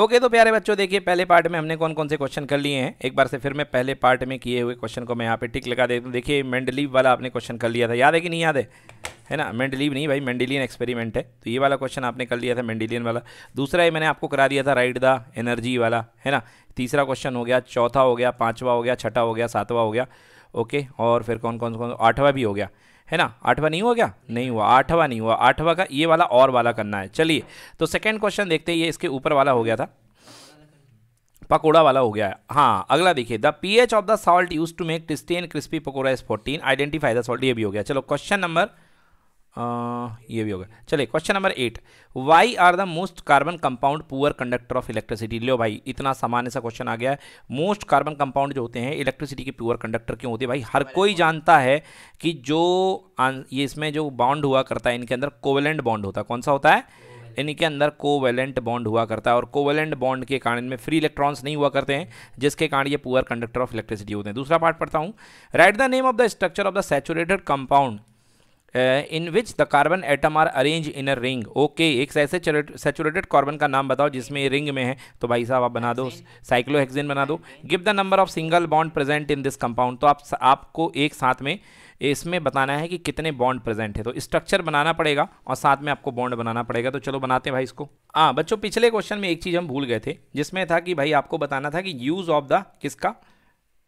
Okay तो प्यारे बच्चों देखिए पहले पार्ट में हमने कौन कौन से क्वेश्चन कर लिए हैं एक बार से फिर मैं पहले पार्ट में किए हुए क्वेश्चन को मैं यहाँ पे टिक लगा देता हूँ देखिए मेंडलीव वाला आपने क्वेश्चन कर लिया था याद है कि नहीं याद है है ना मेंडलीव नहीं भाई मेंडिलियन एक्सपेरिमेंट है तो ये वाला क्वेश्चन आपने कर लिया था मेंडिलियन वाला दूसरा ये मैंने आपको करा दिया था राइट द एनर्जी वाला है ना तीसरा क्वेश्चन हो गया चौथा हो गया पाँचवा हो गया छठा हो गया सातवां हो गया ओके और फिर कौन कौन कौन आठवा भी हो गया है ना आठवा नहीं हुआ क्या नहीं हुआ आठवां नहीं हुआ आठवा का ये वाला और वाला करना है चलिए तो सेकेंड क्वेश्चन देखते हैं ये इसके ऊपर वाला हो गया था पकोड़ा वाला हो गया है हाँ अगला देखिए the P H of the salt use to make and crispy pakora is fourteen identify the salt ये भी हो गया चलो क्वेश्चन नंबर ये भी होगा चलिए question number eight why are the most carbon compound poor conductor of electricity लो भाई इतना सामान्य सा क्वेश्चन आ गया है मोस्ट कार्बन कंपाउंड जो होते हैं इलेक्ट्रिसिटी के प्योर कंडक्टर क्यों होते हैं भाई हर कोई जानता है कि जो ये इसमें जो बॉन्ड हुआ करता है इनके अंदर कोवेलेंट बॉन्ड होता है कौन सा होता है इनके अंदर कोवेलेंट बॉन्ड हुआ करता है और कोवेलेंट बॉन्ड के कारण इनमें फ्री इलेक्ट्रॉन्स नहीं हुआ करते हैं जिसके कारण ये पुअर कंडक्टर ऑफ इलेक्ट्रिसिटी होते हैं दूसरा पार्ट पढ़ता हूँ write the name of the structure of the saturated compound in which the carbon atom are arrange in a ring okay एक ऐसे सेचुरेटेड कार्बन का नाम बताओ जिसमें रिंग में है तो भाई साहब आप बना दो साइक्लोहेक्सिन बना दो give the number of single bond present in this compound तो आप आपको एक साथ में इसमें बताना है कि कितने बॉन्ड प्रेजेंट है तो स्ट्रक्चर बनाना पड़ेगा और साथ में आपको बॉन्ड बनाना पड़ेगा तो चलो बनाते हैं भाई इसको हाँ बच्चों पिछले क्वेश्चन में एक चीज़ हम भूल गए थे जिसमें था कि भाई आपको बताना था कि यूज़ ऑफ द किसका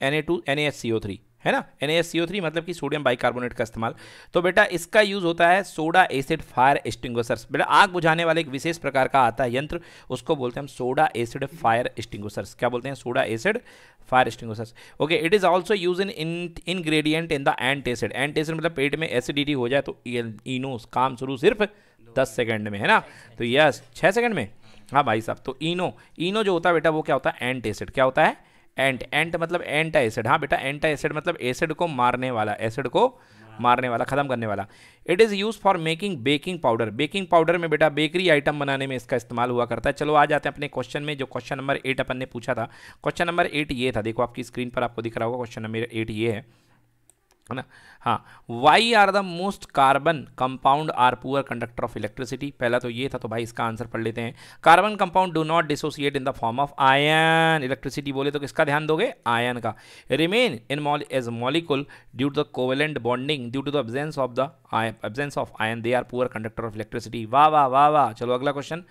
N A two N A C O three है ना एन मतलब कि सोडियम बाइकार्बोनेट का इस्तेमाल तो बेटा इसका यूज़ होता है सोडा एसिड फायर एस्टिंग बेटा आग बुझाने वाले एक विशेष प्रकार का आता है यंत्र उसको बोलते हैं हम सोडा एसिड फायर एक्सटिंग्विशर्स क्या बोलते हैं soda acid fire extinguishers okay it is also use in ingredient in the antacid antacid मतलब पेट में एसिडिटी हो जाए तो इनो काम शुरू सिर्फ दस सेकेंड में है ना तो यस छः सेकेंड में हाँ भाई साहब तो इनो इनो जो होता है बेटा वो क्या होता है एंट एसिड क्या होता है एंट एंट मतलब एंटा एसिड हाँ बेटा एंटा एसिड मतलब एसिड को मारने वाला एसिड को मारने वाला ख़त्म करने वाला it is use for making baking powder baking powder में बेटा बेकरी आइटम बनाने में इसका इस्तेमाल हुआ करता है चलो आ जाते हैं अपने क्वेश्चन में जो क्वेश्चन नंबर एट अपन ने पूछा था क्वेश्चन नंबर एट ये था देखो आपकी स्क्रीन पर आपको दिख रहा होगा क्वेश्चन नंबर एट ये है है ना हाँ why are the most carbon compound are poor conductor of electricity पहला तो ये था तो भाई इसका आंसर पढ़ लेते हैं carbon compound do not dissociate in the form of ion electricity बोले तो किसका ध्यान दोगे आयन का remain in as molecule due to the covalent bonding due to the absence of the absence of ion they are poor conductor of electricity वाह वाह वाह वाह चलो अगला क्वेश्चन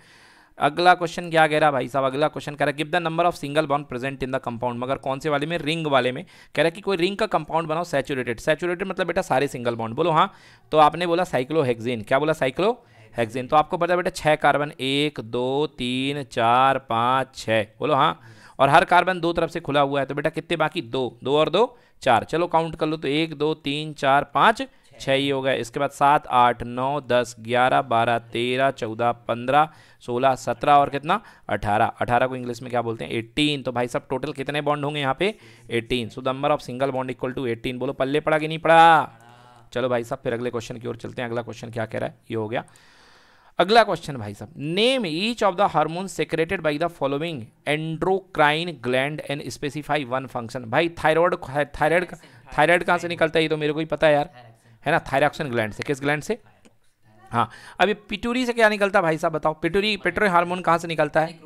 अगला क्वेश्चन क्या कह रहा भाई साहब अगला क्वेश्चन कह रहा है give the number of single bond present in the compound मगर कौन से वाले में रिंग वाले में कह रहा है कि कोई रिंग का कंपाउंड बनाओ सैचुरेटेड सैचुरेटेड मतलब बेटा सारे सिंगल बॉन्ड बोलो हाँ तो आपने बोला साइक्लोहेक्जेन क्या बोला साइक्लो हेक्सेन तो आपको पता है बेटा छः कार्बन एक दो तीन चार पाँच छः बोलो हाँ और हर कार्बन दो तरफ से खुला हुआ है तो बेटा कितने बाकी दो दो और दो चार चलो काउंट कर लो तो एक दो तीन चार पाँच छः ही हो गया इसके बाद सात आठ नौ दस ग्यारह बारह तेरह चौदह पंद्रह सोलह सत्रह और कितना अठारह अठारह को इंग्लिश में क्या बोलते हैं एट्टीन तो भाई साहब टोटल कितने बॉन्ड होंगे यहाँ पे eighteen so number of single bond equal to eighteen बोलो पल्ले पड़ा कि नहीं पड़ा चलो भाई साहब फिर अगले क्वेश्चन की ओर चलते हैं अगला क्वेश्चन क्या कह रहा है ये हो गया अगला क्वेश्चन भाई साहब name each of the hormone secreted by the following endocrine gland and specify one function भाई थायराइड थायराइड थायराइड कहाँ से निकलता है ये तो मेरे को ही पता है यार है ना थायरॉक्सन ग्लैंड से किस ग्लैंड से हाँ अब ये पिटूरी से क्या निकलता है भाई साहब बताओ पिटूरी पिटोरी हार्मोन कहाँ से निकलता है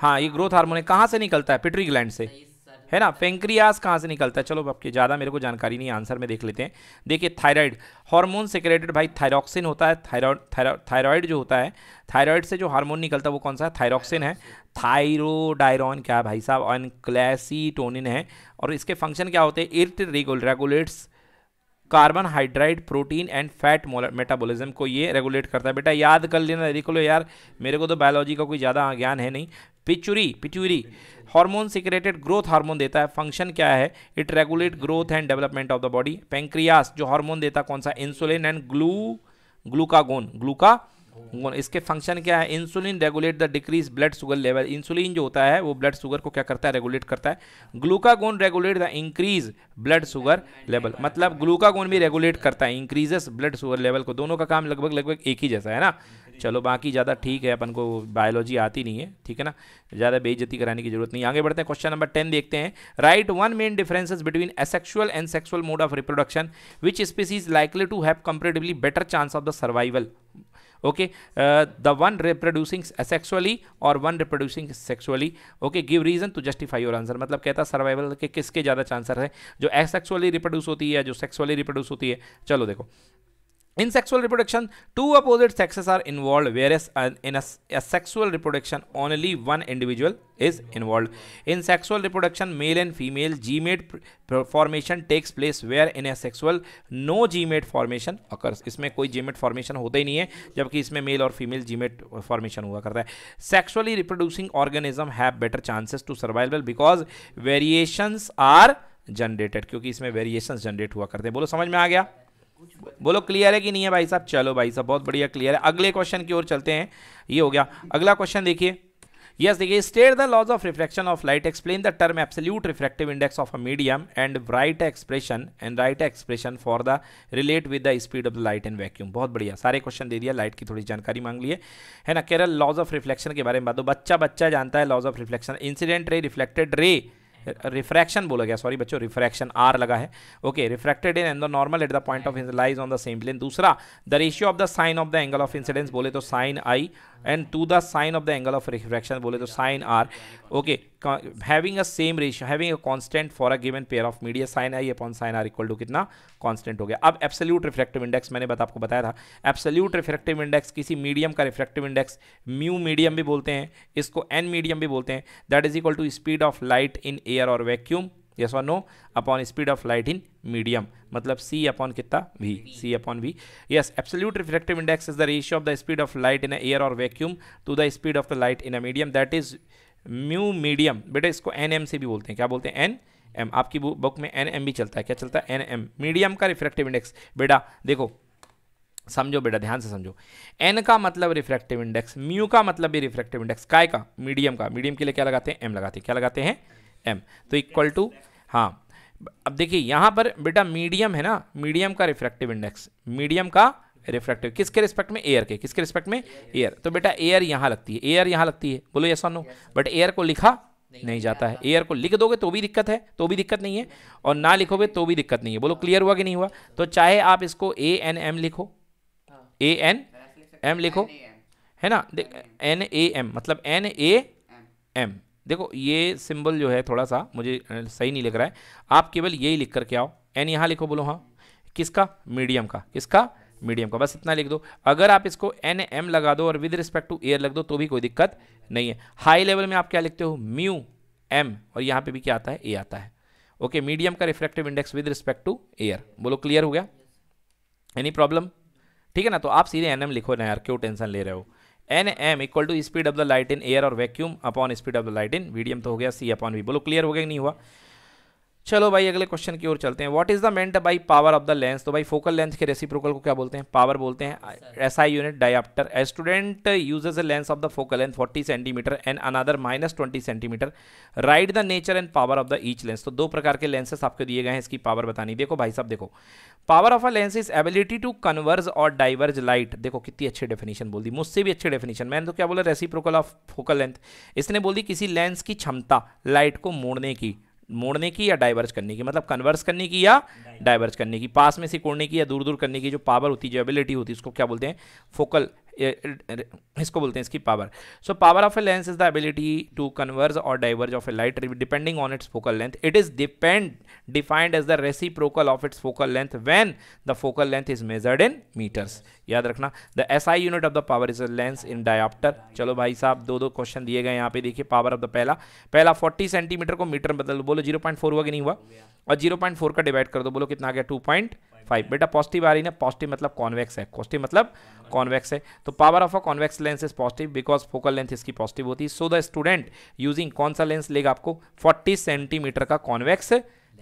हाँ ये ग्रोथ हार्मोन है कहाँ से निकलता है पिटरी ग्लैंड से है ना पेंक्रियास कहाँ से निकलता है चलो आपके ज़्यादा मेरे को जानकारी नहीं आंसर में देख लेते हैं देखिए थायराइड हार्मोन सेक्रेटेड भाई थायरॉक्सिन होता है थायरॉइड थायरॉयड जो होता है थायरॉइड से जो हार्मोन निकलता है वो कौन सा है थायरॉक्सिन है थायरोडायरॉन क्या है भाई साहब एनक्लैसीटोनिन है और इसके फंक्शन क्या होते हैं it regulates carbohydrate protein and fat metabolism को ये रेगुलेट करता है बेटा याद कर लेना देखो लो यार मेरे को तो बायोलॉजी का कोई ज़्यादा ज्ञान है नहीं pituitary pituitary hormone secreted growth hormone देता है फंक्शन क्या है it regulate growth and development of the body pancreas जो हार्मोन देता कौन सा इंसुलिन एंड ग्लू ग्लूकागोन ग्लूका इसके फंक्शन क्या है insulin regulate the decrease blood sugar level insulin जो होता है वो ब्लड शुगर को क्या करता है रेगुलेट करता है glucagon regulate the increase blood sugar level मतलब ग्लूकागोन भी रेगुलेट करता है इंक्रीजेस ब्लड शुगर लेवल को दोनों का काम लगभग लगभग एक ही जैसा है ना चलो बाकी ज़्यादा ठीक है अपन को बायोलॉजी आती नहीं है ठीक है ना ज़्यादा बेइज्जती कराने की जरूरत नहीं आगे बढ़ते हैं क्वेश्चन नंबर टेन देखते हैं write one main differences between asexual and sexual mode of reproduction which species likely to have comparatively better chance of the survival okay the one reproducing sexually और one reproducing sexually okay give reason to justify your answer मतलब कहता survival के किसके ज्यादा चांसर है जो asexually reproduce होती है जो सेक्सुअली रिप्रोड्यूस होती है चलो देखो In sexual reproduction, two opposite sexes are involved, whereas in a, a, sexual reproduction, only one individual is involved. In sexual reproduction, male and female Gmate formation takes place, where in a sexual, no Gmate formation occurs. इसमें कोई Gmate formation होता ही नहीं है जबकि इसमें mail और female Gmate formation हुआ करता है Sexually reproducing organism have better chances to survival because variations are generated क्योंकि इसमें variations generate हुआ करते हैं बोलो समझ में आ गया बोलो क्लियर है कि नहीं है भाई साहब चलो भाई साहब बहुत बढ़िया क्लियर है अगले क्वेश्चन की ओर चलते हैं ये हो गया अगला क्वेश्चन देखिए यस देखिए state the laws of reflection of light explain the term absolute refractive index of a medium and write expression and write expression for the relate with the speed of the light and vacuum बहुत बढ़िया सारे question दे दिया light की थोड़ी जानकारी मांग ली है ना केरल लॉज ऑफ रिफ्लेक्शन के बारे में बात हो तो बच्चा बच्चा जानता है laws of reflection incident ray reflected ray refraction बोला गया सॉरी बच्चों रिफ्रैक्शन आर लगा है okay refracted in and the normal at the point of lies on the same plane दूसरा the ratio of the sine of the angle of incidence बोले तो sine I and to the sine of the angle of refraction बोले तो sine R okay having a same ratio having a constant for a given pair of media sine I upon sine R equal to कितना constant हो गया अब absolute refractive index मैंने बता आपको बताया था एब्सोल्यूट रिफ्रेक्टिव इंडेक्स किसी मीडियम का रिफ्रेक्टिव इंडेक्स म्यू मीडियम भी बोलते हैं इसको एन मीडियम भी बोलते हैं that is equal to speed of light in air और vacuum yes one no upon speed of light in medium मतलब सी अपॉन कितना V C upon V yes absolute reflective index is the ratio of the speed of light in air और vacuum to the speed of the light in a medium that is mu medium बेटा इसको N M से भी बोलते हैं क्या बोलते हैं एन एम आपकी बुक में एन एम भी चलता है क्या चलता है एन एम मीडियम का रिफ्लेक्टिव इंडेक्स बेटा देखो समझो बेटा ध्यान से समझो एन का मतलब रिफ्लेक्टिव इंडेक्स म्यू का मतलब भी रिफ्रैक्टिव इंडेक्स काय का मीडियम का मीडियम के लिए क्या लगाते हैं एम लगाते हैं क्या लगाते हैं एम तो इक्वल टू हाँ अब देखिए यहाँ पर बेटा मीडियम है ना मीडियम का रिफ्रैक्टिव इंडेक्स मीडियम का रिफ्रैक्टिव किसके रिस्पेक्ट में एयर के किसके रिस्पेक्ट में एयर तो बेटा एयर यहाँ लगती है एयर यहाँ लगती है बोलो यस नो बट एयर को लिखा नहीं, नहीं जाता है एयर को लिख दोगे तो भी दिक्कत है तो भी दिक्कत नहीं है और ना लिखोगे तो भी दिक्कत नहीं है बोलो क्लियर हुआ कि नहीं हुआ तो चाहे आप इसको ए एन एम लिखो ए एन एम लिखो है ना एन ए एम मतलब एन ए एम देखो ये सिंबल जो है थोड़ा सा मुझे सही नहीं लग रहा है आप केवल यही लिख करके आओ एन यहाँ लिखो बोलो हाँ किसका मीडियम का किसका मीडियम का बस इतना लिख दो अगर आप इसको एन एम लगा दो और विद रिस्पेक्ट टू एयर लग दो तो भी कोई दिक्कत नहीं है हाई लेवल में आप क्या लिखते हो म्यू एम और यहाँ पे भी क्या आता है ए आता है ओके मीडियम का reflective index with respect to air बोलो क्लियर हो गया एनी प्रॉब्लम ठीक है ना तो आप सीधे एन एम लिखो ना यार क्यों टेंशन ले रहे हो N M equal to speed of the light in air और vacuum upon speed of the light in medium तो हो गया सी अपॉन वी बोलो क्लियर हो गया नहीं हुआ चलो भाई अगले क्वेश्चन की ओर चलते हैं what is the meant by power of the lens तो भाई फोकल लेंथ के रेसिप्रोकल को क्या बोलते हैं पावर बोलते हैं S I unit dioptre a student uses a lens of the focal length 40 centimetre and another minus twenty centimetre write the nature and power of the each lens तो दो प्रकार के लेंसेस आपको दिए गए हैं इसकी पावर बतानी देखो भाई साहब देखो power of a lens is ability to converge और डाइवर्ज लाइट देखो कितनी अच्छी डेफिनेशन बोल दी मुझसे भी अच्छी डेफिनेशन मैंने तो क्या बोला रेसिप्रोकल ऑफ फोकल लेंथ इसने बोल दी किसी लेंस की क्षमता लाइट को मोड़ने की मोड़ने की या डाइवर्ज करने की मतलब कन्वर्स करने की या डाइवर्ज करने की पास में सिकोड़ने की या दूर दूर करने की जो पावर होती है जो एबिलिटी होती है उसको क्या बोलते हैं फोकल इसको बोलते हैं इसकी power so power of a lens is the ability to converge और diverge of a light depending on its focal length it is depend defined as the reciprocal of its focal length when the focal length is measured in metres याद रखना the S I unit of the power is a lens in dioptre चलो भाई साहब दो दो question दिए गए यहाँ पे देखिए पावर ऑफ द पहला पहला 40 सेंटीमीटर को मीटर में बदल बोलो 0.4 हुआ कि नहीं हुआ और 0.4 का डिवाइड कर दो बोलो कितना आ गया पॉइंट फाइव बेटा पॉजिटिव आ रही ना पॉजिटिव मतलब कॉन्वेक्स है पॉजिटिव मतलब कॉन्वेक्स है तो power of a convex lens is positive because focal length इसकी पॉजिटिव होती है सो द स्टूडेंट यूजिंग कौन सा लेंस लेगा आपको फोर्टी सेंटीमीटर का कॉन्वेक्स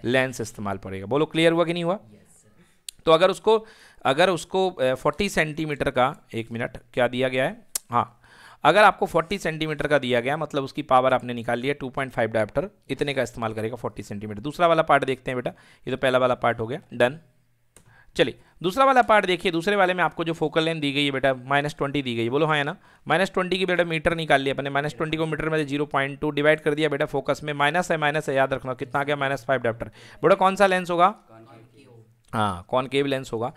लेंस इस्तेमाल पड़ेगा बोलो क्लियर हुआ कि नहीं हुआ तो अगर उसको अगर उसको फोर्टी सेंटीमीटर का एक मिनट क्या दिया गया है हाँ अगर आपको 40 सेंटीमीटर का दिया गया मतलब उसकी पावर आपने निकाल लिया 2.5 पॉइंट डायप्टर इतने का इस्तेमाल करेगा 40 सेंटीमीटर दूसरा वाला पार्ट देखते हैं बेटा ये तो पहला वाला पार्ट हो गया डन चलिए दूसरा वाला पार्ट देखिए दूसरे वाले में आपको जो फोकल लेंथ दी गई है बेटा माइनस ट्वेंटी दी गई बोलो हाँ है ना माइनस ट्वेंटी की बेटा मीटर निकाल लिया अपने माइनस ट्वेंटी को मीटर में जीरो पॉइंट टू डिवाइड कर दिया बेटा फोकस में माइनस है माइनस है याद रखना कितना गया माइनस फाइव डॉप्टर बेटा कौन सा लेंस होगा हाँ केव लेंस होगा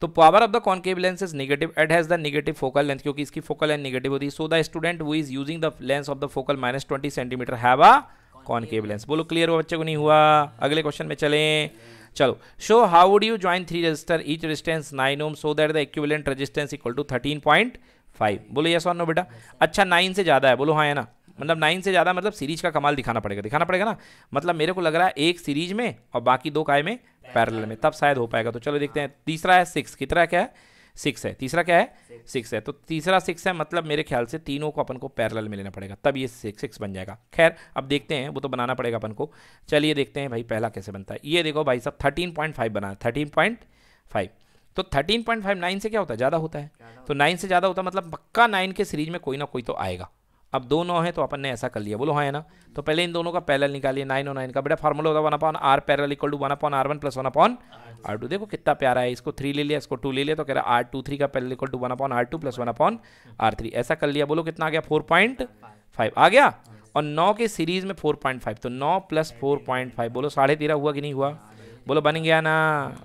तो power of the concave lens is negative it has the negative focal length क्योंकि इसकी फोकल लेंथ नेगेटिव होती है so the student who is using the lens of the focal minus twenty centimetre have a concave lens बोलो clear हुआ बच्चे को नहीं हुआ अगले क्वेश्चन में चलें चलो show how would you join three resistor each resistance nine ohm so that the equivalent resistance equal to thirteen point five बोलो यस और नो बेटा अच्छा नाइन से ज़्यादा है बोलो हाँ है ना मतलब नाइन से ज़्यादा मतलब सीरीज का कमाल दिखाना पड़ेगा दिखाना पड़ेगा ना मतलब मेरे को लग रहा है एक सीरीज में और बाकी दो काय में पैरल में तब शायद हो पाएगा तो चलो देखते हैं तीसरा है सिक्स कितना क्या है सिक्स है तीसरा क्या है सिक्स है तो तीसरा सिक्स है मतलब मेरे ख्याल से तीनों को अपन को पैरल में लेना पड़ेगा तब ये सिक्स सिक्स बन जाएगा खैर अब देखते हैं वो तो बनाना पड़ेगा अपन को चलिए देखते हैं भाई पहला कैसे बनता है ये देखो भाई साहब थर्टीन पॉइंट फाइव बना थर्टीन पॉइंट फाइव तो थर्टीन पॉइंट फाइव नाइन से क्या होता है ज़्यादा होता है तो नाइन से ज़्यादा होता है मतलब पक्का नाइन के सीरीज में कोई ना कोई तो आएगा अब दो नौ है तो अपन ने ऐसा कर लिया बोलो हाँ है ना तो पहले इन दोनों का पैरल निकालिए नाइन और नाइन का बेटा फॉर्मूला होता one upon R parallel equal to one upon R one plus one upon R two देखो कितना प्यारा है इसको थ्री ले लिया इसको टू ले लिया तो कह रहा आर टू थ्री का parallel equal to one upon R two plus one upon R three ऐसा कर लिया बोलो कितना आ गया फोर पॉइंट फाइव आ गया और नौ के सीरीज में फोर पॉइंट फाइव तो नौ प्लस फोर पॉइंट फाइव बोलो साढ़े तेरह हुआ कि नहीं हुआ बोलो बन गया ना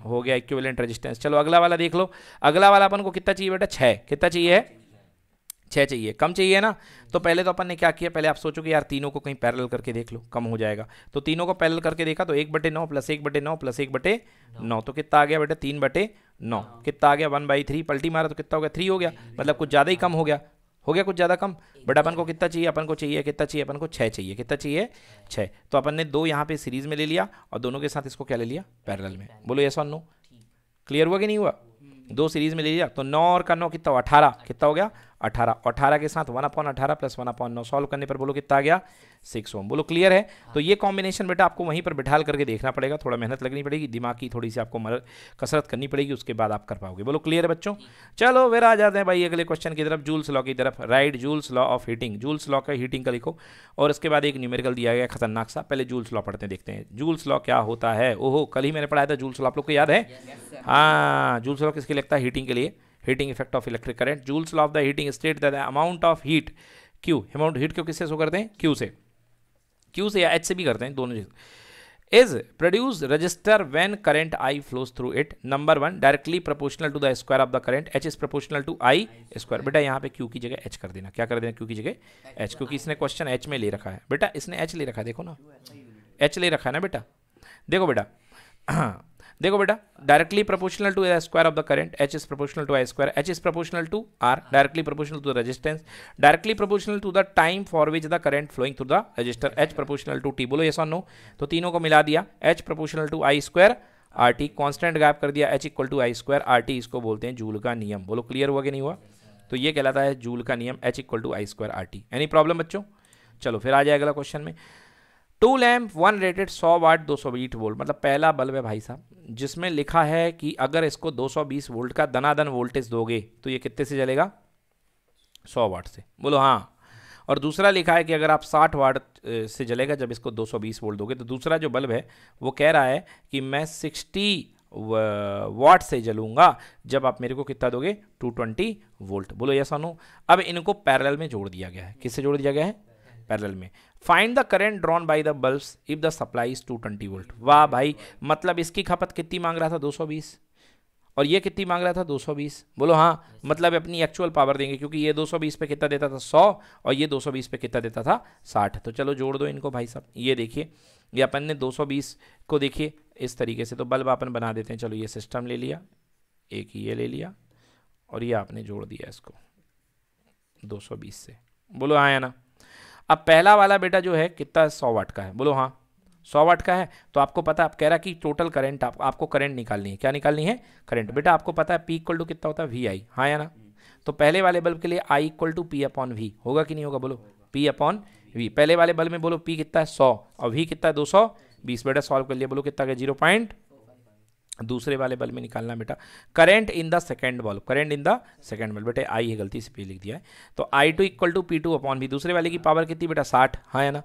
हो गया इक्विवेलेंट रेजिस्टेंस चलो अगला वाला देख लो अगला वाला अपन को कितना चाहिए बेटा छः कितना चाहिए छः चाहिए कम चाहिए ना तो पहले तो अपन ने क्या किया पहले आप सोचो कि यार तीनों को कहीं पैरल करके देख लो कम हो जाएगा तो तीनों को पैरल करके देखा तो एक बटे नौ प्लस एक बटे नौ प्लस एक बटे नौ तो कितना आ गया बेटा तीन बटे नौ कितना आ गया वन बाई थ्री पल्टी मारा तो कितना हो गया थ्री हो गया मतलब कुछ ज़्यादा ही कम हो गया हो गया कुछ ज़्यादा कम बट अपन को कितना चाहिए अपन को चाहिए कितना चाहिए अपन को छः चाहिए कितना चाहिए छः तो अपन ने दो यहाँ पे सीरीज में ले लिया और दोनों के साथ इसको क्या ले लिया पैरल में बोलो यस और नो क्लियर हुआ कि नहीं हुआ दो सीरीज में ले लिया तो नौ और का नौ कितना अठारह कितना हो गया अठारह अठारह के साथ वन अपॉन अठारह प्लस वन अपॉन नौ सॉल्व करने पर बोलो कितना आ गया सिक्स ओम बोलो क्लियर है तो ये कॉम्बिनेशन बेटा आपको वहीं पर बिठाल करके देखना पड़ेगा थोड़ा मेहनत लगनी पड़ेगी दिमाग की थोड़ी सी आपको मर कसरत करनी पड़ेगी उसके बाद आप कर पाओगे बोलो क्लियर है बच्चों चलो वेरा आ जाते हैं भाई अगले क्वेश्चन की तरफ जूल्स लॉ की तरफ right Joule's law of heating Joule's law का हीटिंग का लिखो और उसके बाद एक न्यूमेरिकल दिया गया खतरनाक सा पहले जूल्स लॉ पढ़ते हैं देखते हैं जूल्स लॉ क्या होता है ओहो कल ही मैंने पढ़ाया था जूल्स लॉ आप लोग को याद है हाँ जूल्स लॉ किसके लगता है हीटिंग के लिए heating effect of electric current Joule's law the heating state the amount of heat Q amount heat क्यों किससे शो करते हैं क्यू से क्यू से या एच से भी करते हैं दोनों चीज is produce resistor when current I flows through it number one directly proportional to the square of the current H is proportional to I square बेटा यहाँ पे क्यू की जगह एच कर देना क्या कर देना क्यू की जगह एच क्योंकि इसने क्वेश्चन एच में ले रखा है बेटा इसने एच ले रखा है देखो ना एच ले रखा है ना बेटा देखो बेटा देखो बेटा directly proportional to square of the current H is proportional to I square H is proportional to R directly proportional to the resistance directly proportional to the time for which the current flowing through the resistor H proportional to T बोलो ये so no तो तीनों को मिला दिया H proportional to I square R T constant gap कर दिया H equal to I square R T इसको बोलते हैं जूल का नियम बोलो क्लियर हुआ कि नहीं हुआ तो ये कहलाता है जूल का नियम H equal to I square R T any problem बच्चों चलो फिर आ जाए अगला क्वेश्चन में टू लैम्प वन रेटेड सौ वाट दो सौ बीट वोल्ट मतलब पहला बल्ब है भाई साहब जिसमें लिखा है कि अगर इसको 220 वोल्ट का दनादन वोल्टेज दोगे तो ये कितने से जलेगा 100 वाट से बोलो हाँ और दूसरा लिखा है कि अगर आप 60 वाट से जलेगा जब इसको 220 वोल्ट दोगे तो दूसरा जो बल्ब है वो कह रहा है कि मैं 60 वाट से जलूंगा जब आप मेरे को कितना दोगे 220 वोल्ट बोलो यस नो अब इनको पैरेलल में जोड़ दिया गया है किससे जोड़ दिया गया है पैरल में find the current drawn by the bulb if the supply is two twenty volt वाह भाई मतलब इसकी खपत कितनी मांग रहा था 220 और ये कितनी मांग रहा था 220 बोलो हाँ मतलब अपनी एक्चुअल पावर देंगे क्योंकि ये 220 पे कितना देता था 100 और ये 220 पे कितना देता था 60 तो चलो जोड़ दो इनको भाई साहब ये देखिए ये अपन ने 220 को देखिए इस तरीके से तो बल्ब अपन बना देते हैं चलो ये सिस्टम ले लिया एक ये ले लिया और ये आपने जोड़ दिया इसको दो से बोलो आया ना अब पहला वाला बेटा जो है कितना सौ वाट का है बोलो हाँ सौ वाट का है तो आपको पता आप कह रहा कि टोटल करंट आप, आपको करंट निकालनी है क्या निकालनी है करंट बेटा आपको पता है पी इक्वल टू कितना होता है वी आई हाँ या ना तो पहले वाले बल्ब के लिए I equal to P upon V होगा कि नहीं होगा बोलो पी अपॉन वी पहले वाले बल्ब में बोलो पी कितना है सौ और वी कितना है दो सौ बीस बेटा सॉल्व कर लिया बोलो कितना का जीरो पॉइंट दूसरे वाले बल्ब में निकालना बेटा current in the second bulb current in the second bulb बेटे आई है गलती से पी लिख दिया है तो I two equal to P two upon भी दूसरे वाले की पावर कितनी बेटा साठ हाँ है ना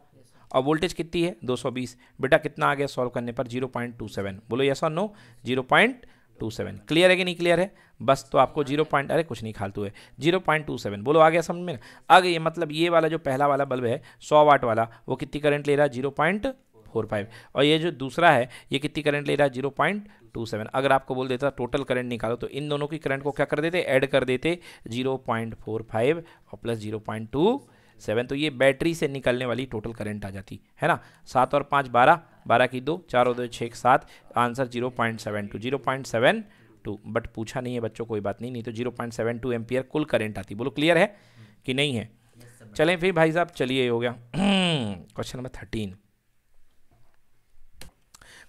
और वोल्टेज कितनी है 220 बेटा कितना आ गया सॉल्व करने पर 0.27 बोलो यस और नो 0.27 क्लियर है कि नहीं क्लियर है बस तो आपको जीरो पॉइंट अरे कुछ नहीं खालतू है सेवन बोलो आ गया समझ में ना अगर ये मतलब ये वाला जो पहला वाला बल्ब है सौ वाट वाला वो कितनी करंट ले रहा है जीरो पॉइंट फाइव और ये जो दूसरा है ये कितनी करंट ले रहा है जीरो पॉइंट टू सेवन अगर आपको बोल देता टोटल करंट निकालो तो इन दोनों की करंट को क्या कर देते ऐड कर देते जीरो पॉइंट फोर फाइव और plus zero point two seven तो ये बैटरी से निकलने वाली टोटल करंट आ जाती है ना सात और पाँच बारह बारह की दो चार और दो छः सात answer zero point seven two zero point seven two but पूछा नहीं है बच्चों कोई बात नहीं नहीं तो zero point seven two ampere कुल करंट आती बोलो क्लियर है कि नहीं है चलें फिर भाई साहब चलिए हो गया question number thirteen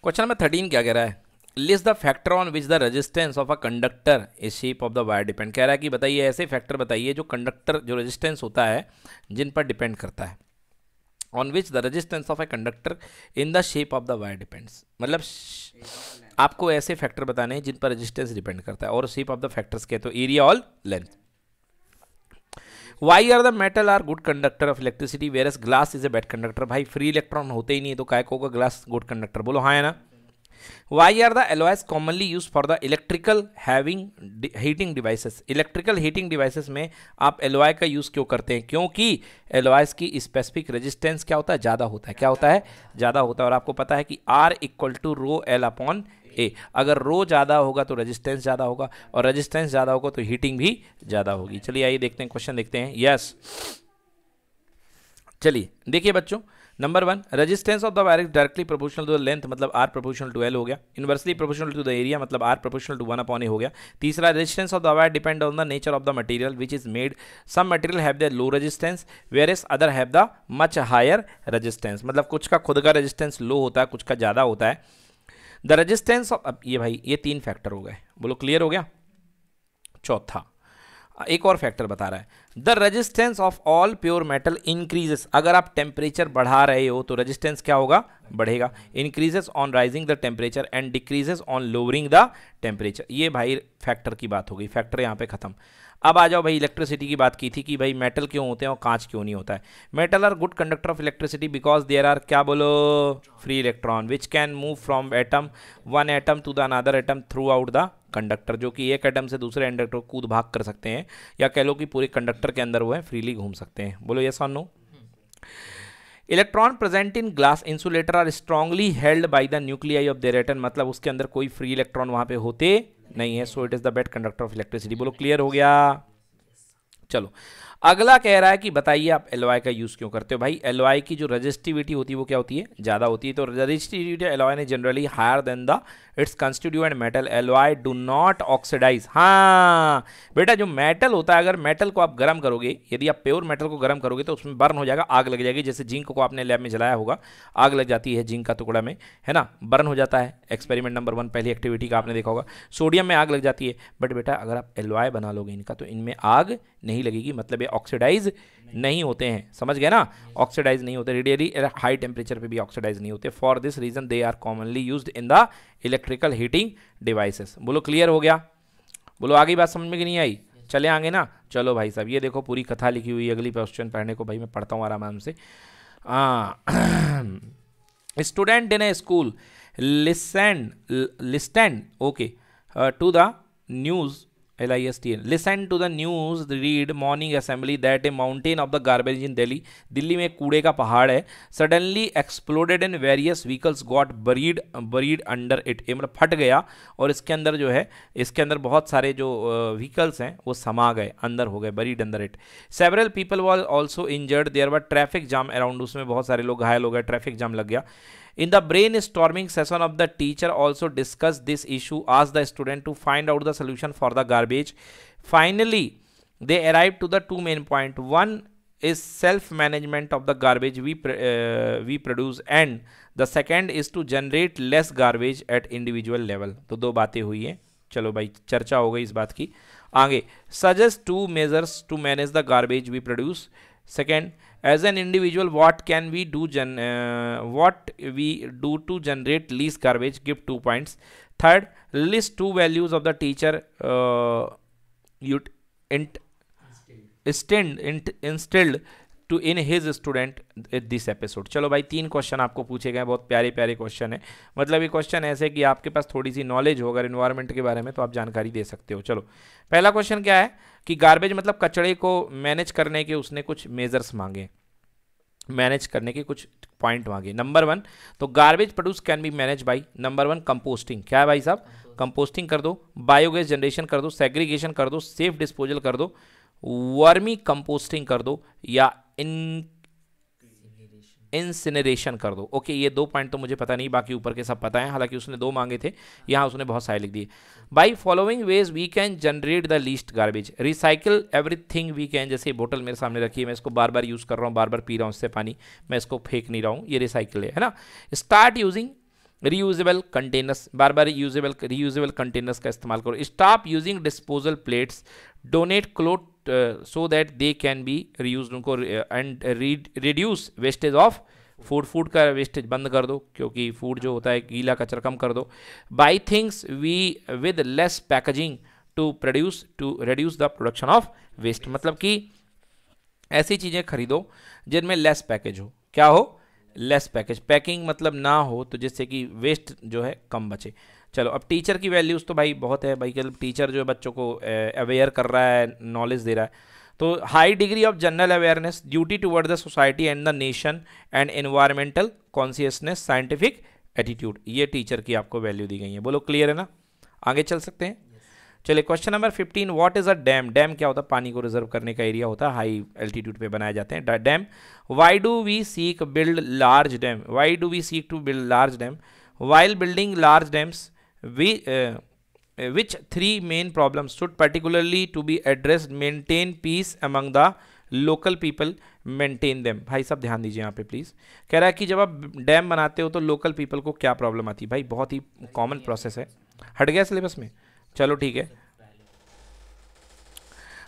question number thirteen क्या कह रहा है list the factor on which the resistance of a conductor is shape of the wire depend कह रहा है कि बताइए ऐसे फैक्टर बताइए जो कंडक्टर जो रेजिस्टेंस होता है जिन पर डिपेंड करता है on which the resistance of a conductor in the shape of the wire depends मतलब आपको ऐसे फैक्टर बताने हैं जिन पर रेजिस्टेंस डिपेंड करता है और शेप ऑफ द फैक्टर्स के तो area all length why are the metal are good conductor of electricity whereas glass is a bad conductor भाई फ्री इलेक्ट्रॉन होते ही नहीं तो काय होगा ग्लास गुड कंडक्टर बोलो हाँ है ना why are the alloys commonly use for the electrical having heating devices electrical heating devices में आप एलोए का यूज़ क्यों करते हैं क्योंकि एलोइस की स्पेसिफिक रेजिस्टेंस क्या होता है ज़्यादा होता है क्या होता है ज़्यादा होता है और आपको पता है कि R equal to rho L upon A अगर रो ज़्यादा होगा तो रेजिस्टेंस ज़्यादा होगा और रेजिस्टेंस ज़्यादा होगा तो हीटिंग भी ज़्यादा होगी चलिए आइए देखते हैं क्वेश्चन देखते हैं यस चलिए देखिए बच्चों number one resistance of the wire is directly proportional to the length मतलब आर प्रोपोर्शनल टू एल हो गया inversely proportional to the area मतलब R proportional to one upon A हो गया तीसरा resistance of the wire depend on the nature of the material which is made some material have the low resistance whereas other have the much higher resistance मतलब कुछ का खुद का resistance लो होता है कुछ का ज़्यादा होता है द रजिस्टेंस ऑफ अब ये भाई ये तीन फैक्टर हो गए बोलो क्लियर हो गया चौथा एक और फैक्टर बता रहा है the resistance of all pure metal increases अगर आप टेम्परेचर बढ़ा रहे हो तो रजिस्टेंस क्या होगा बढ़ेगा increases on rising the temperature and decreases on lowering the temperature ये भाई फैक्टर की बात हो गई फैक्टर यहाँ पे खत्म अब आ जाओ भाई इलेक्ट्रिसिटी की बात की थी कि भाई मेटल क्यों होते हैं और कांच क्यों नहीं होता है metal are good conductor of electricity because there are क्या बोलो free electron which can move from atom one atom to the another atom throughout the conductor जो कि एक एटम से दूसरे कंडक्टर को कूद भाग कर सकते हैं या कह लो कि पूरे कंडक्टर के अंदर वो है फ्रीली घूम सकते हैं बोलो ये और no electron present in glass insulator are strongly held by the nuclei of their atom मतलब उसके अंदर कोई फ्री इलेक्ट्रॉन वहाँ पे होते नहीं है so it is the bad conductor of electricity बोलो क्लियर हो गया चलो अगला कह रहा है कि बताइए आप एल का यूज़ क्यों करते हो भाई एल की जो रजिस्टिविटी होती है वो क्या होती है ज़्यादा होती है तो रजिस्टिविटी एल ने generally higher than the its constituent metal L do not oxidise हाँ बेटा जो मेटल होता है अगर मेटल को आप गर्म करोगे यदि आप प्योर मेटल को गर्म करोगे तो उसमें बर्न हो जाएगा आग लग जाएगी जैसे जिंक को आपने लैब में जलाया होगा आग लग जाती है जिंक का टुकड़ा में है ना बर्न हो जाता है एक्सपेरिमेंट नंबर वन पहली एक्टिविटी का आपने देखा होगा सोडियम में आग लग जाती है बट बेटा अगर आप एल बना लोगे इनका तो इनमें आग नहीं लगेगी मतलब ऑक्सीडाइज नहीं नहीं होते हैं समझ गए ना ऑक्सीडाइज नहीं होते रेडियली हाई टेम्परेचर पे भी ऑक्सीडाइज नहीं होते for this reason they are commonly use in the electrical heating devices बोलो क्लियर हो गया बोलो आगे बात समझ में नहीं आई चले आगे ना चलो भाई साहब ये देखो पूरी कथा लिखी हुई अगली क्वेश्चन पढ़ने को भाई मैं पढ़ता हूँ आराम आराम से student in a school listened listened okay to the news L I S T N listen to the news read morning assembly that a mountain of the garbage in Delhi Delhi में कूड़े का पहाड़ है suddenly exploded in various vehicles got buried buried under it ये मतलब फट गया और इसके अंदर जो है इसके अंदर बहुत सारे जो व्हीकल्स हैं वो समा गए अंदर हो गए buried under it several people was also injured there were traffic jam around उसमें बहुत सारे लोग घायल हो गए ट्रैफिक जाम लग गया in the brainstorming session of the teacher also discussed this issue asked the student to find out the solution for the garbage finally they arrived to the two main point one is self management of the garbage we uh, we produce and the second is to generate less garbage at individual level तो दो बातें हुई हैं चलो भाई चर्चा हो गई इस बात की आगे suggest two measures to manage the garbage we produce second as an individual what can we do जन what we do to generate less garbage give two points third list two values of the teacher instilled to in his student this episode चलो भाई तीन question आपको पूछे गए बहुत प्यारे प्यारे क्वेश्चन है मतलब ये क्वेश्चन ऐसे कि आपके पास थोड़ी सी नॉलेज हो अगर इन्वायरमेंट के बारे में तो आप जानकारी दे सकते हो चलो पहला क्वेश्चन क्या है कि गार्बेज मतलब कचड़े को मैनेज करने के उसने कुछ मेजर्स मांगे मैनेज करने के कुछ पॉइंट मांगे नंबर वन तो garbage produce can be manage by number one composting क्या है भाई साहब कंपोस्टिंग कर दो बायोगैस जनरेशन कर दो सेग्रीगेशन कर दो सेफ डिस्पोजल कर दो वर्मी कंपोस्टिंग कर दो या इन इंसिनरेशन कर दो ओके ये दो पॉइंट तो मुझे पता नहीं बाकी ऊपर के सब पता है हालांकि उसने दो मांगे थे यहाँ उसने बहुत सारे लिख दिए by following ways we can generate the least garbage recycle everything we can जैसे बोटल मेरे सामने रखी है मैं इसको बार बार यूज़ कर रहा हूँ बार बार पी रहा हूँ इससे पानी मैं इसको फेंक नहीं रहा हूँ ये रिसाइकिल है ना स्टार्ट यूजिंग रीयूजेबल कंटेनर्स बार बार यूजेबल रीयूजेबल कंटेनर्स का इस्तेमाल करो stop using disposal plates donate cloth so that they can be reused उनको and reduce wastage of food food का वेस्टेज बंद कर दो क्योंकि फूड जो होता है गीला कचरा कम कर दो buy things we with less packaging to produce to reduce the production of waste मतलब कि ऐसी चीज़ें खरीदो जिनमें लेस पैकेज हो क्या हो लेस पैकेज पैकिंग मतलब ना हो तो जिससे कि वेस्ट जो है कम बचे चलो अब टीचर की वैल्यूज़ तो भाई बहुत है भाई कल टीचर जो है बच्चों को अवेयर कर रहा है नॉलेज दे रहा है तो high degree of general awareness duty toward the society and the nation and environmental consciousness scientific attitude ये टीचर की आपको वैल्यू दी गई है बोलो क्लियर है ना आगे चल सकते हैं चलिए question number fifteen what is a dam dam क्या होता है पानी को रिजर्व करने का एरिया होता है हाई एल्टीट्यूड पे बनाए जाते हैं dam why do we seek build large dam why do we seek to build large dam while building large dams which uh, uh, which three main problems should particularly to be addressed maintain peace among the local people maintain them भाई सब ध्यान दीजिए यहाँ पे please कह रहा है कि जब आप डैम बनाते हो तो लोकल पीपल को क्या प्रॉब्लम आती है भाई बहुत ही कॉमन प्रोसेस है हट गया सिलेबस में चलो ठीक है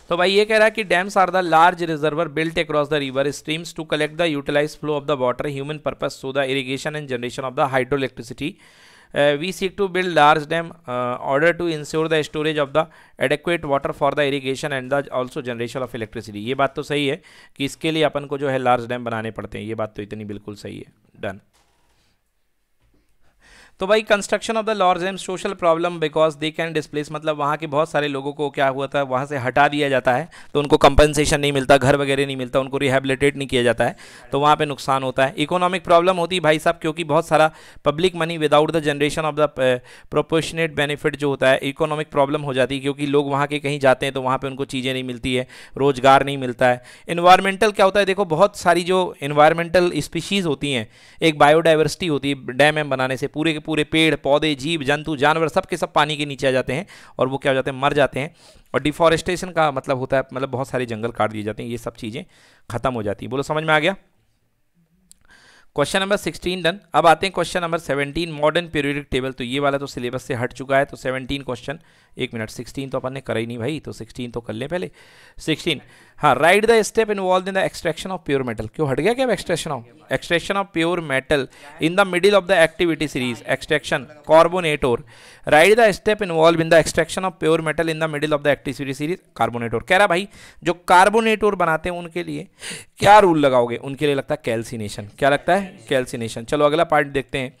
तो भाई ये कह रहा है कि dams are the large reservoir built across the river streams to collect the utilise flow of the water human purpose so the irrigation and generation of the hydro electricity Uh, we seek to build large dam uh, order to ensure the storage of the adequate water for the irrigation and the also generation of electricity ये बात तो सही है कि इसके लिए अपन को जो है लार्ज डैम बनाने पड़ते हैं ये बात तो इतनी बिल्कुल सही है डन तो भाई construction of the large M social problem because they can displace मतलब वहाँ के बहुत सारे लोगों को क्या हुआ था वहाँ से हटा दिया जाता है तो उनको कंपनसेशन नहीं मिलता घर वगैरह नहीं मिलता उनको रिहेबिलिटेट नहीं किया जाता है तो वहाँ पर नुकसान होता है इकोनॉमिक प्रॉब्लम होती है भाई साहब क्योंकि बहुत सारा public money without the generation of the proportionate benefit जो होता है इकोनॉमिक प्रॉब्लम हो जाती है क्योंकि लोग वहाँ के कहीं जाते हैं तो वहाँ पर उनको चीज़ें नहीं मिलती है रोज़गार नहीं मिलता है इन्वायरमेंटल क्या होता है देखो बहुत सारी जो इन्वायरमेंटल स्पीशीज़ होती हैं एक बायोडाइवर्सिटी होती है डैम एम बनाने से पूरे के पूरे पेड़ पौधे जीव जंतु जानवर सब के सब पानी के नीचे आ जाते हैं और वो क्या हो जाते हैं मर जाते हैं और डिफॉरेस्टेशन का मतलब होता है मतलब बहुत सारे जंगल काट दिए जाते हैं ये सब चीज़ें खत्म हो जाती हैं बोलो समझ में आ गया क्वेश्चन नंबर सिक्सटीन डन अब आते हैं question number seventeen modern periodic table तो ये वाला तो सिलेबस से हट चुका है तो सेवनटीन क्वेश्चन एक मिनट सिक्सटीन तो अपन ने करा ही नहीं भाई तो सिक्सटीन तो कर ले पहले सिक्सटीन हाँ right the step involve in the extraction of pure metal क्यों हट गया क्या extraction of extraction of pure metal in the middle of the activity series extraction carbonate ore right the step involve in the extraction of pure metal in the middle of the activity series carbonate ore कह रहा भाई जो कार्बोनेटोर बनाते हैं उनके लिए क्या rule लगाओगे उनके लिए लगता है कैल्सिनेशन क्या लगता है कैल्सिनेशन चलो अगला पार्ट देखते हैं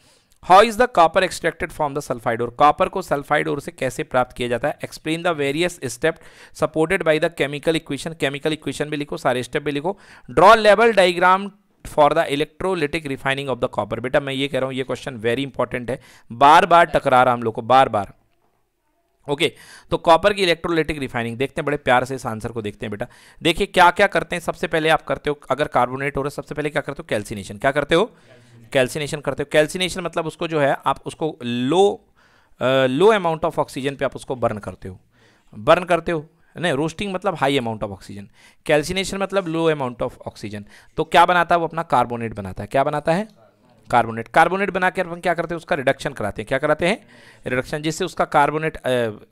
how is the copper extracted from the sulphide ore copper को सल्फाइड और से कैसे प्राप्त किया जाता है explain the various step supported by the chemical equation chemical equation भी लिखो सारे स्टेप भी लिखो ड्रॉ लेवल diagram for the electrolytic refining of the copper बेटा मैं ये कह रहा हूँ ये क्वेश्चन वेरी इंपॉर्टेंट है बार बार टकरा रहा हम लोग को बार बार ओके okay, तो कॉपर की इलेक्ट्रोलिटिक रिफाइनिंग देखते हैं बड़े प्यार से इस आंसर को देखते हैं बेटा देखिए क्या क्या करते हैं सबसे पहले आप करते हो अगर कार्बोनेट हो रहा है सबसे पहले क्या करते हो कैल्सिनेशन क्या करते हो कैल्सिनेशन करते हो कैल्सिनेशन मतलब उसको जो है आप उसको low low amount of oxygen पे आप उसको बर्न करते हो बर्न करते हो नहीं रोस्टिंग मतलब high amount of oxygen calcination मतलब लो अमाउंट ऑफ ऑक्सीजन तो क्या बनाता है वो अपना कार्बोनेट बनाता है क्या बनाता है कार्बोनेट कार्बोनेट बना के हम क्या करते हैं उसका रिडक्शन कराते हैं क्या कराते हैं रिडक्शन जिससे उसका कार्बोनेट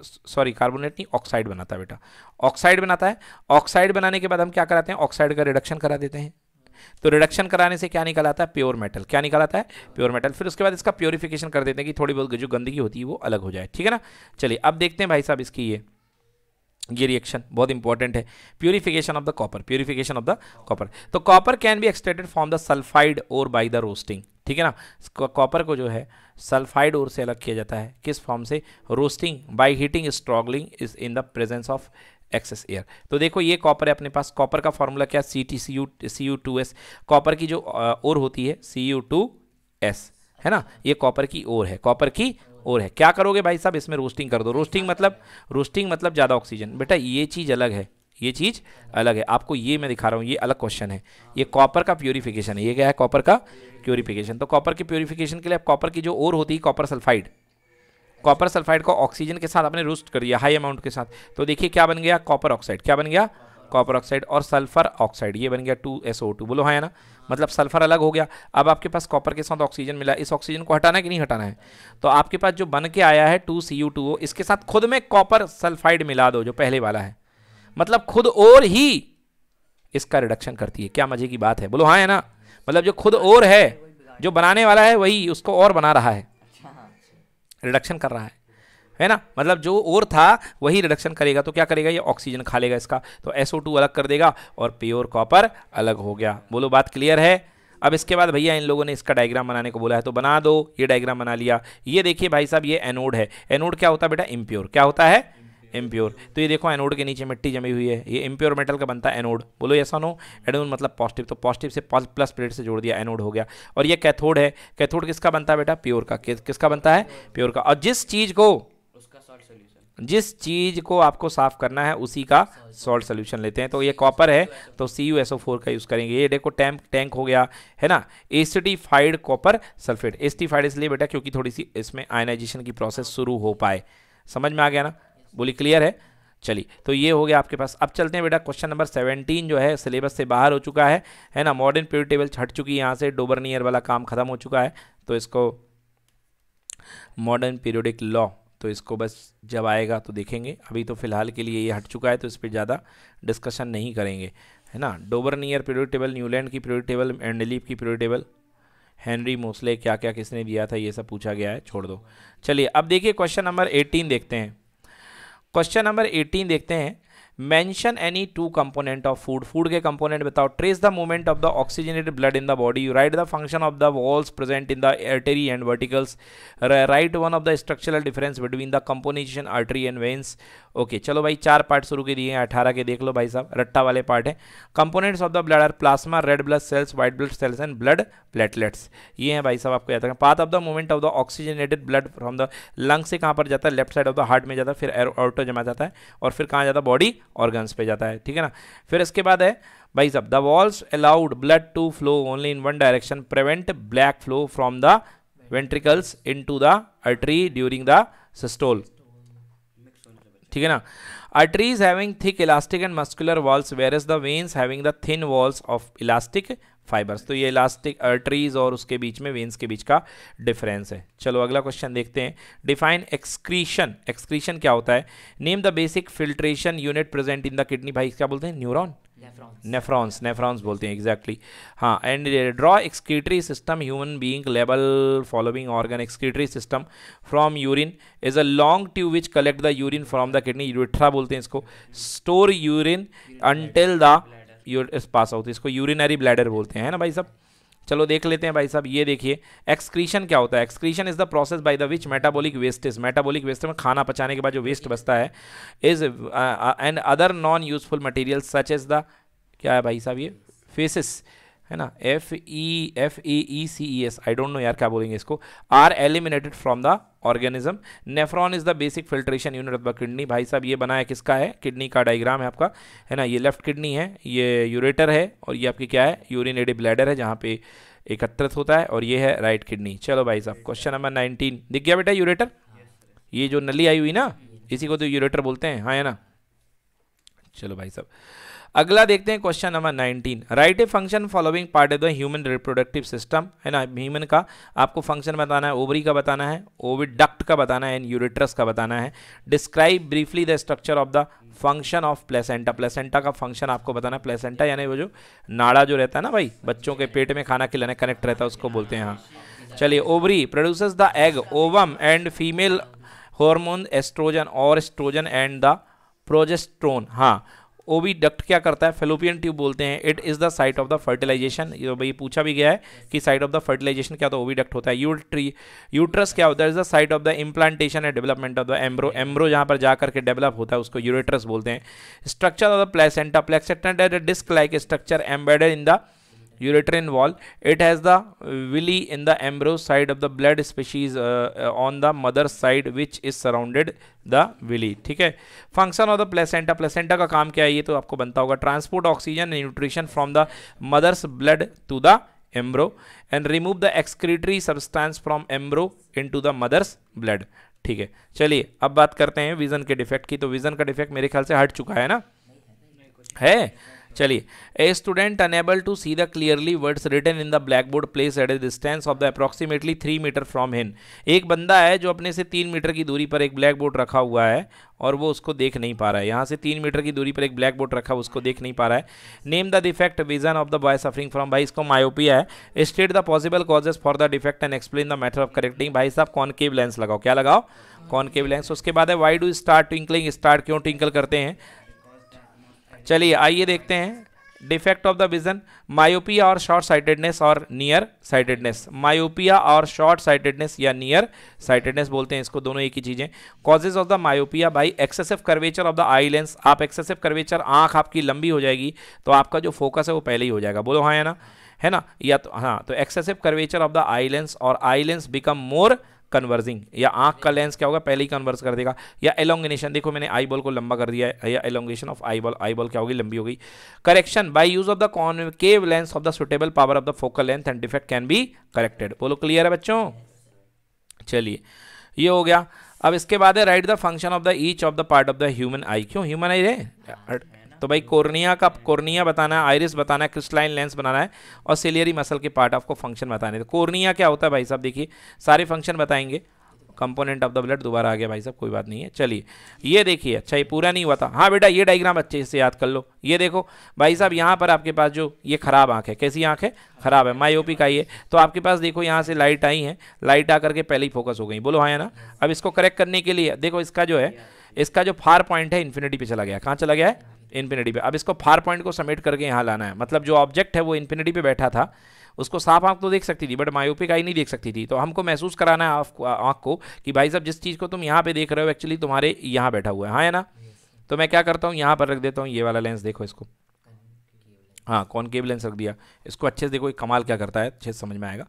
सॉरी कार्बोनेट नहीं ऑक्साइड बनाता है बेटा ऑक्साइड बनाता है ऑक्साइड बनाने के बाद हम क्या कराते हैं ऑक्साइड का रिडक्शन करा देते हैं तो रिडक्शन कराने से क्या निकल आता है प्योर मेटल क्या निकल आता है प्योर मेटल फिर उसके बाद इसका प्योरीफिकेशन कर देते हैं कि थोड़ी बहुत जो गंदगी होती है वो अलग हो जाए ठीक है ना चलिए अब देखते हैं भाई साहब इसकी ये ये रिएक्शन बहुत इंपॉर्टेंट है purification of the copper purification of the copper तो copper can be extracted from the sulphide और बाई द रोस्टिंग ठीक है ना कॉपर को जो है सल्फाइड और से अलग किया जाता है किस फॉर्म से roasting by heating strongly is in the presence of excess air तो देखो ये कॉपर है अपने पास कॉपर का फॉर्मूला क्या C T C U C U two S copper की जो ओर होती है सी यू टू एस है ना ये कॉपर की ओर है कॉपर की ओर है क्या करोगे भाई साहब इसमें रोस्टिंग कर दो रोस्टिंग मतलब रोस्टिंग मतलब ज़्यादा ऑक्सीजन बेटा ये चीज़ अलग है ये चीज़ अलग है आपको ये मैं दिखा रहा हूँ ये अलग क्वेश्चन है ये कॉपर का प्योरीफिकेशन है ये क्या है कॉपर का प्योरीफिकेशन तो कॉपर के प्योरीफिकेशन के लिए आप कॉपर की जो ओर होती है कॉपर सल्फाइड कॉपर सल्फाइड को ऑक्सीजन के साथ आपने रोस्ट कर दिया हाई अमाउंट के साथ तो देखिए क्या बन गया कॉपर ऑक्साइड क्या बन गया कॉपर ऑक्साइड और सल्फर ऑक्साइड ये बन गया टू एस ओ टू बोलो है हाँ ना मतलब सल्फर अलग हो गया अब आपके पास कॉपर के साथ ऑक्सीजन मिला इस ऑक्सीजन को हटाना है कि नहीं हटाना है तो आपके पास जो बन के आया है two C U two O इसके साथ खुद में कॉपर सल्फाइड मिला दो जो पहले वाला है मतलब खुद और ही इसका रिडक्शन करती है क्या मजे की बात है बोलो हाँ है ना मतलब जो खुद और है जो बनाने वाला है वही उसको और बना रहा है रिडक्शन कर रहा है है ना मतलब जो और था वही रिडक्शन करेगा तो क्या करेगा ये ऑक्सीजन खा लेगा इसका तो टू अलग कर देगा और प्योर कॉपर अलग हो गया बोलो बात क्लियर है अब इसके बाद भैया इन लोगों ने इसका डायग्राम बनाने को बोला है तो बना दो ये डायग्राम बना लिया ये देखिए भाई साहब ये एनोड है एनोड क्या होता है बेटा इम्प्योर क्या होता है इम्प्योर तो ये देखो एनोड के नीचे मिट्टी जमी हुई है ये इम्प्योर मेटल का बनता है एनोड बोलो ऐसा नो एडोन मतलब पॉजिटिव तो पॉजिटिव से प्लस प्लेट से जोड़ दिया एनोड हो गया और ये कैथोड है कैथोड किसका बनता है बेटा प्योर का किसका बनता है प्योर का और जिस चीज़ को जिस चीज़ को आपको साफ करना है उसी का सॉल्ट सोल्यूशन लेते हैं तो ये कॉपर है तो C U S O four का यूज़ करेंगे ये देखो टैंक टैंक हो गया है ना एसिडिफाइड कॉपर सल्फेट एसिडिफाइड इसलिए बेटा क्योंकि थोड़ी सी इसमें आयनाइजेशन की प्रोसेस शुरू हो पाए समझ में आ गया ना बोली क्लियर है चलिए तो ये हो गया आपके पास अब चलते हैं बेटा क्वेश्चन नंबर सेवनटीन जो है सिलेबस से बाहर हो चुका है है ना मॉडर्न पीरियड टेबल छट चुकी है यहाँ से डोबर नियर वाला काम खत्म हो चुका है तो इसको मॉडर्न पीरियोडिक लॉ तो इसको बस जब आएगा तो देखेंगे अभी तो फिलहाल के लिए ये हट चुका है तो इस पर ज़्यादा डिस्कशन नहीं करेंगे है ना Dobereiner periodic table Newland की पीरियोडिक टेबल एंडलीप की पीरियोडिक टेबल हेनरी मोसले क्या क्या किसने दिया था ये सब पूछा गया है छोड़ दो चलिए अब देखिए क्वेश्चन नंबर एटीन देखते हैं क्वेश्चन नंबर एटीन देखते हैं mention any two component of food food के कंपोनेंट बताओ trace the movement of the oxygenated blood in the body you write the function of the walls present in the artery and verticals write one of the structural difference between the composition artery and veins okay चलो भाई चार part शुरू के दिए हैं अठारह के देख लो भाई साहब रट्टा वाले पार्ट है components of the blood are plasma red blood cells white blood cells and blood platelets ये हैं भाई साहब आपको याद रखना path of the movement of the oxygenated blood from the lung से कहाँ पर जाता है left side of the heart में जाता है फिर ऑर्टो जमा जाता है और फिर कहाँ जाता है बॉडी ऑर्गन्स पे जाता है ठीक है ना फिर इसके बाद है भाई साहब the walls allowed blood to flow only in one direction prevent black flow from the ventricles into the artery during the systole ठीक है ना arteries having thick elastic and muscular walls walls is the veins having the thin walls of elastic fibres तो ये elastic अर्टरीज और उसके बीच में veins के बीच का डिफरेंस है चलो अगला क्वेश्चन देखते हैं डिफाइन एक्सक्रीशन एक्सक्रीशन क्या होता है name the basic filtration unit present in the kidney भाई क्या बोलते हैं न्यूरॉन नेफ्रॉन्स नेफ्रॉन्स बोलते हैं एग्जैक्टली हाँ and draw excretory system human being level following organ excretory system from urine is a long tube which collect the urine from the kidney urethra बोलते हैं इसको store urine until the your pass out इसको urinary bladder बोलते हैं ना भाई साहब चलो देख लेते हैं भाई साहब ये देखिए एक्सक्रीशन क्या होता है excretion is the process by the which metabolic waste is metabolic waste में खाना पचाने के बाद जो वेस्ट बचता है is and other non useful material such is the क्या है भाई साहब ये फेसिस है ना F E F A E C E S I don't know यार क्या बोलेंगे इसको are eliminated from the organism nephron is the basic filtration unit of the kidney भाई साहब ये बनाया किसका है किडनी का डायग्राम है आपका है ना ये लेफ्ट किडनी है ये यूरेटर है और ये आपकी क्या है यूरिनेटिव ब्लैडर है जहाँ पे एकत्रित होता है और ये है राइट किडनी चलो भाई साहब क्वेश्चन नंबर नाइनटीन दिख गया बेटा यूरेटर ये जो नली आई हुई ना इसी को तो यूरेटर बोलते हैं हाँ है ना चलो भाई साहब अगला देखते हैं question number 19 write a function following part of the human reproductive system है ना ह्यूमन का आपको फंक्शन बताना है ओवरी का बताना है ओविडक्ट का बताना है एंड यूरिट्रस का बताना है describe briefly the structure of the function of placenta placenta का फंक्शन आपको बताना है प्लेसेंटा यानी वो जो नाड़ा जो रहता है ना भाई बच्चों के पेट में खाना खिलाने कनेक्ट रहता है उसको बोलते हैं हाँ चलिए ovary produces the egg ovum and female hormone oestrogen और एस्ट्रोजन एंड द प्रोजेस्ट्रोन हाँ ओवी डक्ट क्या करता है फेलोपियन ट्यूब बोलते हैं it is the site of the fertilisation ये तो भाई पूछा भी गया है कि साइट ऑफ द फर्टिलाइजेशन क्या होता है ओवी डक्ट होता है यूट्री यूट्रस क्या होता है is the site of the implantation and development of the embryo embryo जहाँ पर जाकर के डेवलप होता है उसको यूरेट्रस बोलते हैं स्ट्रक्चर ऑफ द प्लेसेंटा प्लेक्सेटेड disc like structure embedded in the ureterine wall it has the villi in the embryo side of the blood species on the mother side which is surrounded the villi ठीक है function of the placenta placenta का काम क्या है ये तो आपको बनता होगा transport oxygen nutrition from the mother's blood to the embryo and remove the excretory substance from एम्ब्रो into the mother's blood ठीक है चलिए अब बात करते हैं विजन के डिफेक्ट की तो विजन का डिफेक्ट मेरे ख्याल से हट चुका है ना है चलिए a student unable to see the clearly words return in the blackboard place at a distance of the approximately three metre from him एक बंदा है जो अपने से तीन मीटर की दूरी पर एक ब्लैक बोर्ड रखा हुआ है और वो उसको देख नहीं पा रहा है यहाँ से तीन मीटर की दूरी पर एक ब्लैक बोर्ड रखा उसको देख नहीं पा रहा है name the defect vision of the boy suffering from भाई इसको मायोपिया है state the possible causes for the defect and explain the matter of correcting भाई साहब कॉनकेव लेंस लगाओ क्या लगाओ कॉनकेव लेंस उसके बाद है why do start twinkling start क्यों ट्विंकल करते हैं चलिए आइए देखते हैं defect of the vision myopia और शॉर्ट साइटेडनेस और नियर साइटेडनेस मायोपिया और शॉर्ट साइटेडनेस या नियर साइटेडनेस बोलते हैं इसको दोनों एक ही चीज़ें causes of the myopia by excessive curvature of the eye lens आप एक्सेसिव कर्वेचर आंख आपकी लंबी हो जाएगी तो आपका जो फोकस है वो पहले ही हो जाएगा बोलो हाँ है ना है ना या तो हाँ तो excessive curvature of the eye lens और eye lens become more converging या आंख का लेंस क्या होगा पहले ही कन्वर्स कर देगा या एलोंगेशन देखो मैंने आई बॉल को लंबा कर दिया है या elongation of eyeball eyeball क्या होगी लंबी हो गई correction by use of the concave lens of the suitable power of the focal length and defect can be corrected बोलो क्लियर है बच्चों चलिए ये हो गया अब इसके बाद है write the function of the each of the part of the human eye क्यों ह्यूमन आई रे तो भाई कोर्निया का कोर्निया बताना है आयरिस बताना है क्रिस्टलाइन लेंस बनाना है और सिलियरी मसल के पार्ट आपको फंक्शन बताने तो कोर्निया क्या होता है भाई साहब देखिए सारे फंक्शन बताएंगे कंपोनेंट ऑफ द ब्लड दोबारा आ गया भाई साहब कोई बात नहीं है चलिए ये देखिए अच्छा ये पूरा नहीं हुआ था हाँ बेटा ये डायग्राम अच्छे से याद कर लो ये देखो भाई साहब यहाँ पर आपके पास जो ये खराब आँख है कैसी आँख है खराब है माओपी का ये तो आपके पास देखो यहाँ से लाइट आई है लाइट आकर के पहले ही फोकस हो गई बोलो हाँ ना अब इसको करेक्ट करने के लिए देखो इसका जो है इसका जो फार पॉइंट है इन्फिनिटी पे चला गया कहाँ चला गया है इन्फिनिटी पे अब इसको फार पॉइंट को समेट करके यहाँ लाना है मतलब जो ऑब्जेक्ट है वो इन्फिनिटी पे बैठा था उसको साफ आंख तो देख सकती थी बट मायोपिक आई नहीं देख सकती थी तो हमको महसूस कराना है आँख को कि भाई साहब जिस चीज़ को तुम यहाँ पे देख रहे हो एक्चुअली तुम्हारे यहाँ बैठा हुआ है हाँ है ना तो मैं क्या करता हूँ यहाँ पर रख देता हूँ ये वाला लेंस देखो इसको हाँ कौन लेंस रख दिया इसको अच्छे से देखो कमाल क्या करता है अच्छे से समझ में आएगा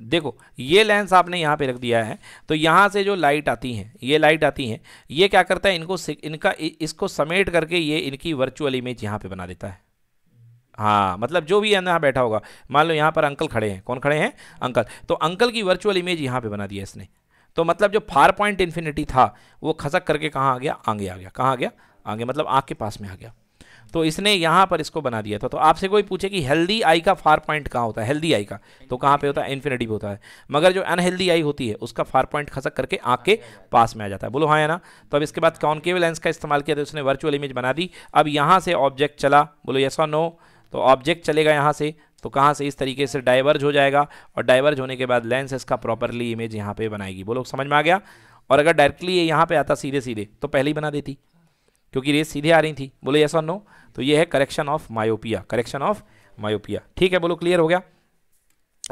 देखो ये लेंस आपने यहाँ पे रख दिया है तो यहाँ से जो लाइट आती है ये लाइट आती है ये क्या करता है इनको इनका इसको समेट करके ये इनकी वर्चुअल इमेज यहाँ पे बना देता है हाँ मतलब जो भी यहाँ बैठा होगा मान लो यहाँ पर अंकल खड़े हैं कौन खड़े हैं अंकल तो अंकल की वर्चुअल इमेज यहाँ पर बना दिया इसने तो मतलब जो फार पॉइंट इन्फिनिटी था वो खसक करके कहाँ आ गया आगे आ गया कहाँ आ गया आगे मतलब आँख के पास में आ गया तो इसने यहाँ पर इसको बना दिया था तो आपसे कोई पूछे कि हेल्दी आई का फार पॉइंट कहाँ होता है हेल्दी आई का तो कहाँ पे होता है इन्फिनेटिव पे होता है मगर जो अनहेल्दी आई होती है उसका फार पॉइंट खसक करके आँख के पास में आ जाता है बोलो हाँ ना तो अब इसके बाद के लेंस का इस्तेमाल किया था उसने वर्चुअल इमेज बना दी अब यहाँ से ऑब्जेक्ट चला बोलो यस और नो तो ऑब्जेक्ट चलेगा यहाँ से तो कहाँ से इस तरीके से डाइवर्ज हो जाएगा और डाइवर्ज होने के बाद लेंस इसका प्रॉपरली इमेज यहाँ पे बनाएगी बोलो समझ में आ गया और अगर डायरेक्टली ये यहाँ पे आता सीधे सीधे तो पहले ही बना देती क्योंकि रेस सीधे आ रही थी बोलो यस और नो तो ये है correction of myopia correction of myopia ठीक है बोलो क्लियर हो गया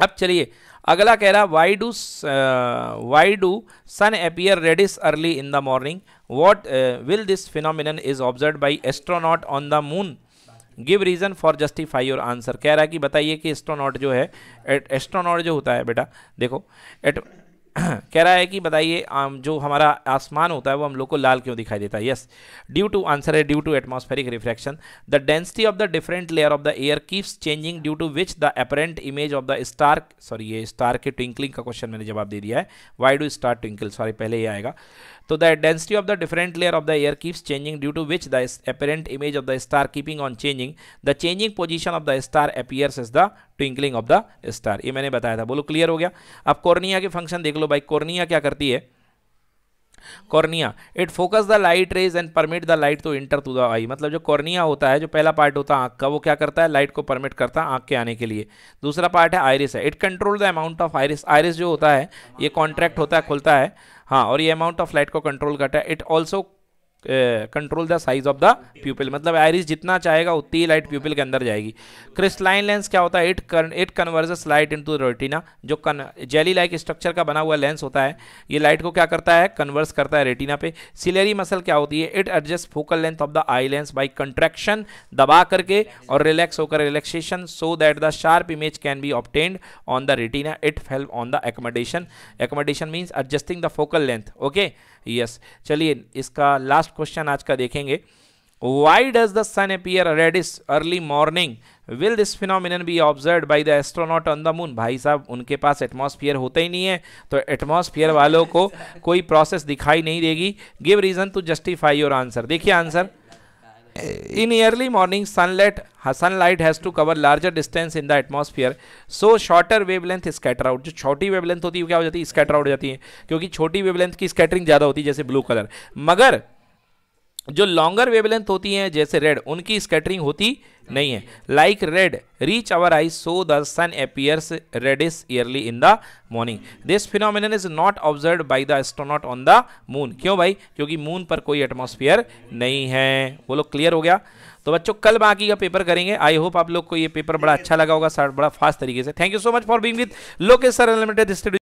अब चलिए अगला कह रहा why do why do sun appear reddish early in the morning what will this phenomenon is observe by astronaut on the moon give reason for justify your answer कह रहा है कि बताइए कि एस्ट्रोनॉट जो है एस्ट्रोनॉट जो होता है बेटा देखो एट कह रहा है कि बताइए जो हमारा आसमान होता है वो हम लोग को लाल क्यों दिखाई देता है यस ड्यू टू आंसर है due to atmospheric refraction the density of the different layer of the air keeps changing due to which the apparent image of the star sorry ये स्टार के ट्विंकलिंग का question मैंने जवाब दे दिया है why do star twinkle sorry पहले ये आएगा तो the density of the different layer of the air keeps changing due to which the apparent image of the star keeping on changing the changing position of the star appears is the twinkling of the star ये मैंने बताया था बोलो clear हो गया अब cornea के function देख लो भाई कॉर्निया क्या करती है cornea it focus the light rays and permit the light to enter to the eye मतलब जो कॉर्निया होता है जो पहला पार्ट होता है आंख का वो क्या करता है लाइट को परमिट करता है आंख के आने के लिए दूसरा पार्ट है आयरिस है it control the amount of iris iris जो होता है ये कॉन्ट्रैक्ट होता है खुलता है हाँ और ये अमाउंट ऑफ लाइट को कंट्रोल करता है it also control the size of the pupil मतलब आयरिस जितना चाहेगा उतनी ही लाइट प्यूपिल के अंदर जाएगी क्रिस्टलाइन लेंस क्या होता है इट कर, it converges light into retina जो कन जेली लाइक स्ट्रक्चर का बना हुआ लेंस होता है ये लाइट को क्या करता है कन्वर्स करता है रेटिना पे सिलेरी मसल क्या होती है it adjust focal length of the eye lens by contraction दबा करके और रिलैक्स होकर relaxation so that the sharp image can be obtained on the retina it help on the accommodation accommodation means adjusting the focal length okay yes चलिए इसका last last question आज का देखेंगे why does the sun appear reddish early morning will this phenomenon be observe by the astronaut on the moon भाई साहब उनके पास atmosphere होते ही नहीं है तो एटमोसफियर वालों को कोई प्रोसेस दिखाई नहीं देगी give reason to justify your answer देखिए answer in early morning sunlight sunlight has to cover larger distance in the atmosphere so shorter wavelength scatter out जो छोटी wavelength होती है क्या हो जाती है स्कैटर आउट हो जाती है क्योंकि छोटी wavelength की स्कैटरिंग ज़्यादा होती है जैसे ब्लू कलर मगर जो लॉन्गर वेवलेंथ होती हैं जैसे रेड उनकी स्कैटरिंग होती नहीं है like red reach our eye so the sun appears is early in the morning this phenomenon is not observe by the astronaut on the moon क्यों भाई क्योंकि मून पर कोई एटमोसफियर नहीं है वो लोग क्लियर हो गया तो बच्चों कल बाकी का पेपर करेंगे आई होप आप लोग को ये पेपर बड़ा अच्छा लगा होगा सर बड़ा फास्ट तरीके से thank you so much for being with Lokesh sir unlimited